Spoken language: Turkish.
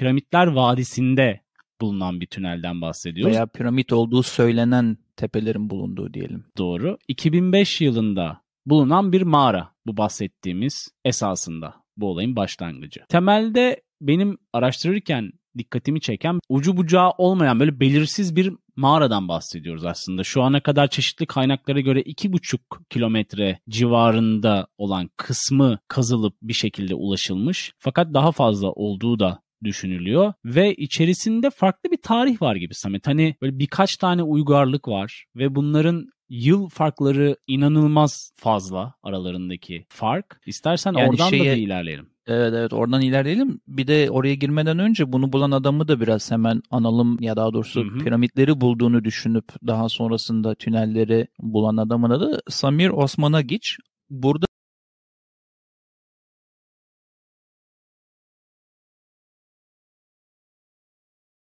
Piramitler Vadisi'nde bulunan bir tünelden bahsediyoruz. Veya piramit olduğu söylenen tepelerin bulunduğu diyelim. Doğru. 2005 yılında bulunan bir mağara bu bahsettiğimiz esasında bu olayın başlangıcı. Temelde benim araştırırken dikkatimi çeken ucu bucağı olmayan böyle belirsiz bir mağaradan bahsediyoruz aslında. Şu ana kadar çeşitli kaynaklara göre 2,5 kilometre civarında olan kısmı kazılıp bir şekilde ulaşılmış. Fakat daha fazla olduğu da düşünülüyor ve içerisinde farklı bir tarih var gibi Samet. Hani böyle birkaç tane uygarlık var ve bunların yıl farkları inanılmaz fazla aralarındaki fark. İstersen yani oradan şeye, da bir ilerleyelim. Evet evet oradan ilerleyelim. Bir de oraya girmeden önce bunu bulan adamı da biraz hemen analım ya daha doğrusu hı hı. piramitleri bulduğunu düşünüp daha sonrasında tünelleri bulan adamına da Samir Osmana geç Burada